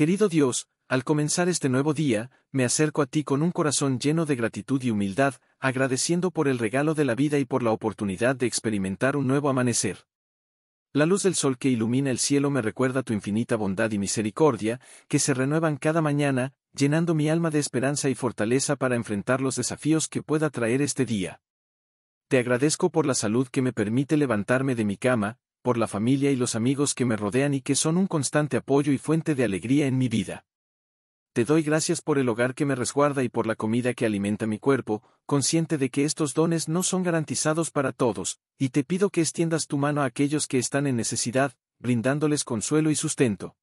Querido Dios, al comenzar este nuevo día, me acerco a ti con un corazón lleno de gratitud y humildad, agradeciendo por el regalo de la vida y por la oportunidad de experimentar un nuevo amanecer. La luz del sol que ilumina el cielo me recuerda tu infinita bondad y misericordia, que se renuevan cada mañana, llenando mi alma de esperanza y fortaleza para enfrentar los desafíos que pueda traer este día. Te agradezco por la salud que me permite levantarme de mi cama, por la familia y los amigos que me rodean y que son un constante apoyo y fuente de alegría en mi vida. Te doy gracias por el hogar que me resguarda y por la comida que alimenta mi cuerpo, consciente de que estos dones no son garantizados para todos, y te pido que extiendas tu mano a aquellos que están en necesidad, brindándoles consuelo y sustento.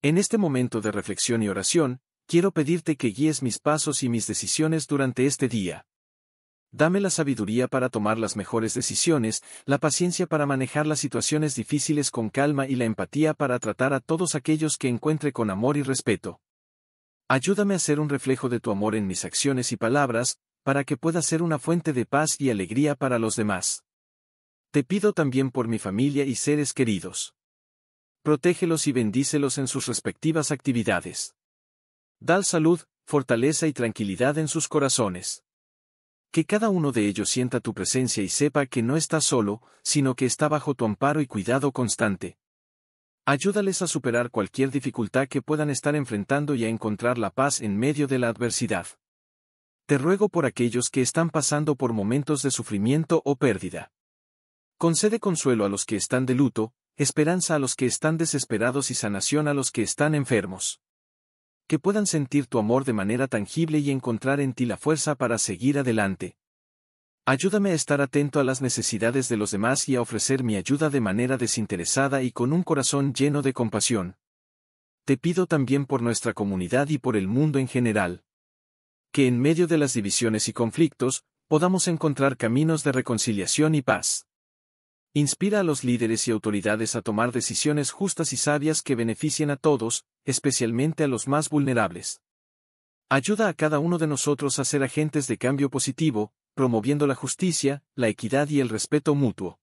En este momento de reflexión y oración, quiero pedirte que guíes mis pasos y mis decisiones durante este día. Dame la sabiduría para tomar las mejores decisiones, la paciencia para manejar las situaciones difíciles con calma y la empatía para tratar a todos aquellos que encuentre con amor y respeto. Ayúdame a ser un reflejo de tu amor en mis acciones y palabras, para que pueda ser una fuente de paz y alegría para los demás. Te pido también por mi familia y seres queridos. Protégelos y bendícelos en sus respectivas actividades. Dal salud, fortaleza y tranquilidad en sus corazones que cada uno de ellos sienta tu presencia y sepa que no está solo, sino que está bajo tu amparo y cuidado constante. Ayúdales a superar cualquier dificultad que puedan estar enfrentando y a encontrar la paz en medio de la adversidad. Te ruego por aquellos que están pasando por momentos de sufrimiento o pérdida. Concede consuelo a los que están de luto, esperanza a los que están desesperados y sanación a los que están enfermos que puedan sentir tu amor de manera tangible y encontrar en ti la fuerza para seguir adelante. Ayúdame a estar atento a las necesidades de los demás y a ofrecer mi ayuda de manera desinteresada y con un corazón lleno de compasión. Te pido también por nuestra comunidad y por el mundo en general. Que en medio de las divisiones y conflictos, podamos encontrar caminos de reconciliación y paz. Inspira a los líderes y autoridades a tomar decisiones justas y sabias que beneficien a todos, especialmente a los más vulnerables. Ayuda a cada uno de nosotros a ser agentes de cambio positivo, promoviendo la justicia, la equidad y el respeto mutuo.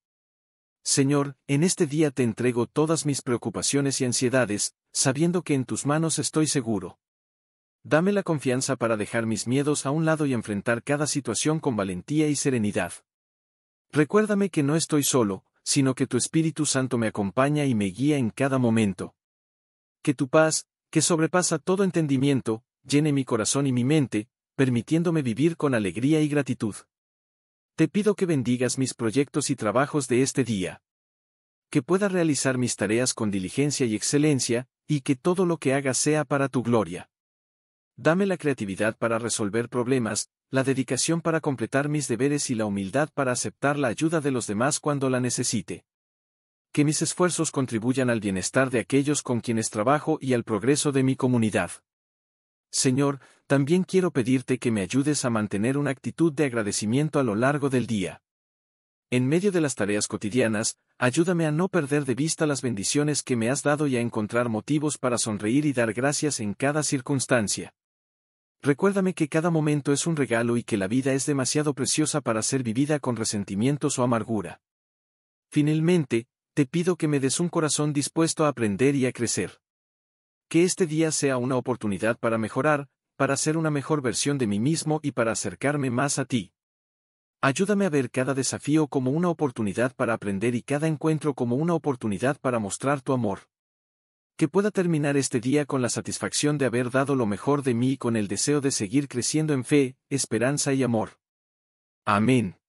Señor, en este día te entrego todas mis preocupaciones y ansiedades, sabiendo que en tus manos estoy seguro. Dame la confianza para dejar mis miedos a un lado y enfrentar cada situación con valentía y serenidad. Recuérdame que no estoy solo, sino que tu Espíritu Santo me acompaña y me guía en cada momento. Que tu paz, que sobrepasa todo entendimiento, llene mi corazón y mi mente, permitiéndome vivir con alegría y gratitud. Te pido que bendigas mis proyectos y trabajos de este día. Que pueda realizar mis tareas con diligencia y excelencia, y que todo lo que haga sea para tu gloria. Dame la creatividad para resolver problemas, la dedicación para completar mis deberes y la humildad para aceptar la ayuda de los demás cuando la necesite. Que mis esfuerzos contribuyan al bienestar de aquellos con quienes trabajo y al progreso de mi comunidad. Señor, también quiero pedirte que me ayudes a mantener una actitud de agradecimiento a lo largo del día. En medio de las tareas cotidianas, ayúdame a no perder de vista las bendiciones que me has dado y a encontrar motivos para sonreír y dar gracias en cada circunstancia. Recuérdame que cada momento es un regalo y que la vida es demasiado preciosa para ser vivida con resentimientos o amargura. Finalmente, te pido que me des un corazón dispuesto a aprender y a crecer. Que este día sea una oportunidad para mejorar, para ser una mejor versión de mí mismo y para acercarme más a ti. Ayúdame a ver cada desafío como una oportunidad para aprender y cada encuentro como una oportunidad para mostrar tu amor que pueda terminar este día con la satisfacción de haber dado lo mejor de mí y con el deseo de seguir creciendo en fe, esperanza y amor. Amén.